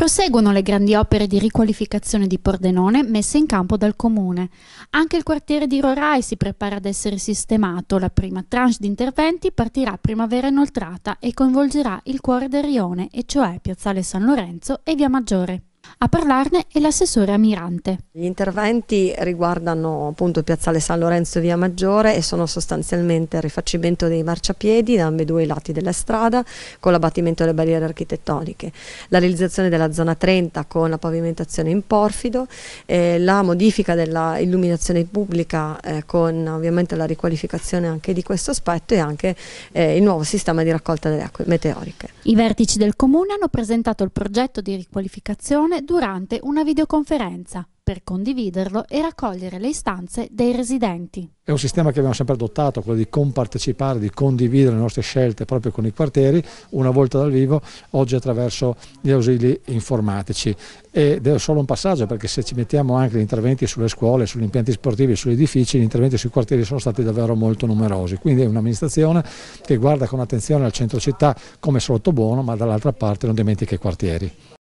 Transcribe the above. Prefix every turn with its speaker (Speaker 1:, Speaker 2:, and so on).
Speaker 1: Proseguono le grandi opere di riqualificazione di Pordenone messe in campo dal comune. Anche il quartiere di Rorai si prepara ad essere sistemato. La prima tranche di interventi partirà primavera inoltrata e coinvolgerà il cuore del rione, e cioè Piazzale San Lorenzo e Via Maggiore. A parlarne è l'assessore Amirante.
Speaker 2: Gli interventi riguardano appunto Piazzale San Lorenzo e Via Maggiore e sono sostanzialmente il rifacimento dei marciapiedi da ambedue i lati della strada con l'abbattimento delle barriere architettoniche, la realizzazione della zona 30 con la pavimentazione in porfido, eh, la modifica dell'illuminazione pubblica eh, con ovviamente la riqualificazione anche di questo aspetto e anche eh, il nuovo sistema di raccolta delle acque meteoriche.
Speaker 1: I vertici del comune hanno presentato il progetto di riqualificazione durante una videoconferenza per condividerlo e raccogliere le istanze dei residenti.
Speaker 3: È un sistema che abbiamo sempre adottato, quello di compartecipare, di condividere le nostre scelte proprio con i quartieri, una volta dal vivo, oggi attraverso gli ausili informatici. Ed è solo un passaggio perché se ci mettiamo anche gli interventi sulle scuole, sugli impianti sportivi, sugli edifici, gli interventi sui quartieri sono stati davvero molto numerosi. Quindi è un'amministrazione che guarda con attenzione al centro città come sottobuono, ma dall'altra parte non dimentica i quartieri.